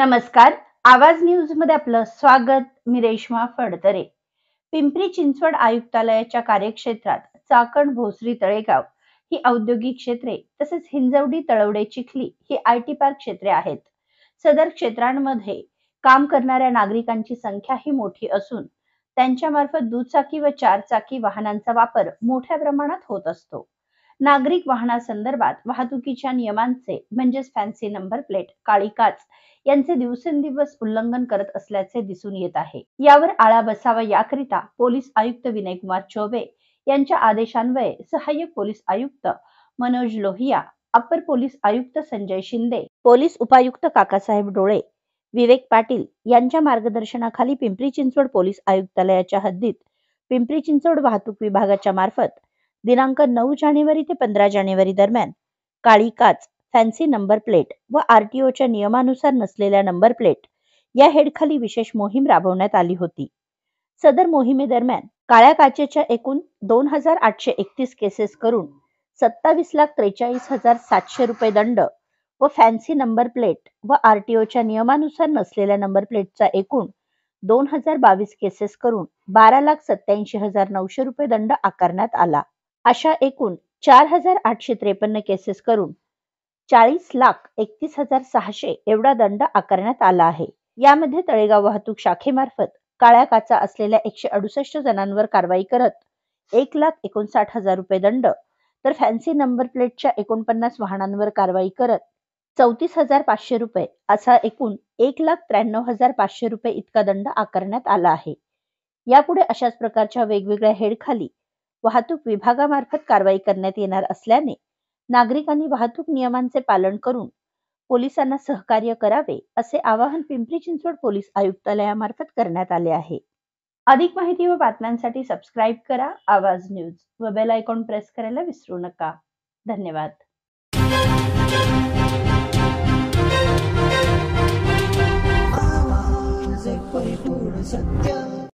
नमस्कार आवाज न्यूज मध्ये आपलं स्वागत मी रेश्मा फडतरे पिंपरी चिंचवड आयुक्तालयाच्या कार्यक्षेत्रात चाकण भोसरी तळेगाव ही औद्योगिक क्षेत्रे तसेच हिंजवडी तळवडे चिखली ही आय टी पार्क क्षेत्रे आहेत सदर क्षेत्रांमध्ये काम करणाऱ्या नागरिकांची संख्या ही मोठी असून त्यांच्यामार्फत दुचाकी व चारचाकी वाहनांचा वापर मोठ्या प्रमाणात होत असतो नागरिक वाहनासंदर्भात वाहतुकीच्या नियमांचे म्हणजेच फॅन्सी नंबर प्लेट काळी काच यांचे दिवसेंदिवस उल्लंघन करत असल्याचे दिसून येत आहे यावर आळा बसावा याकरिता पोलीस आयुक्त विनय कुमार चौबे यांच्या आदेशान्वये सहाय्यक पोलीस आयुक्त मनोज लोहिया अपर पोलीस आयुक्त संजय शिंदे पोलीस उपायुक्त काकासाहेब डोळे विवेक पाटील यांच्या मार्गदर्शनाखाली पिंपरी चिंचवड पोलीस आयुक्तालयाच्या हद्दीत पिंपरी चिंचवड वाहतूक विभागाच्या मार्फत दिनांक नऊ जानेवारी ते पंधरा जानेवारी दरम्यान काळी काच फॅन्सी नंबर प्लेट व आरटीओच्या नियमानुसार नसलेल्या नंबर प्लेट या हेडखाली विशेष मोहीम राबवण्यात आली होती सदर मोहिमेदरम्यान काळ्या काचेच्या एकूण दोन हजार आठशे एकतीस केसेस करून सत्तावीस लाख त्रेचाळीस हजार सातशे रुपये दंड व फॅन्सी नंबर प्लेट व आरटीओच्या नियमानुसार नसलेल्या नंबर प्लेटचा एकूण दोन हजार बावीस केसेस करून बारा लाख सत्याऐंशी हजार नऊशे रुपये दंड आकारण्यात आला अशा एकूण चार हजार आठशे त्रेपन्न केसेस करून चाळीस लाख एकतीस हजार सहाशे एवढा दंड आकारण्यात आला आहे यामध्ये तळेगाव वाहतूक शाखेमार्फत काळ्या काचा असलेल्या एकशे अडुसष्ट जणांवर कारवाई करत एक लाख एकोणसाठ हजार रुपये दंड तर फॅन्सी नंबर प्लेटच्या एकोणपन्नास वाहनांवर कारवाई करत चौतीस हजार पाचशे रुपये असा एकूण एक लाख त्र्याण्णव हजार पाचशे रुपये इतका दंड आकारण्यात आला आहे यापुढे अशाच प्रकारच्या वेगवेगळ्या हेडखाली वाहतूक विभागामार्फत कारवाई करण्यात येणार असल्याने नागरिकांनी वाहतूक नियमांचे पालन करून पोलिसांना सहकार्य करावे असे आवाहन पिंपरी चिंचवड पोलीस आयुक्तालयामार्फत करण्यात आले आहे अधिक माहिती व बातम्यांसाठी सबस्क्राईब करा आवाज न्यूज व बेल आयकॉन प्रेस करायला विसरू नका धन्यवाद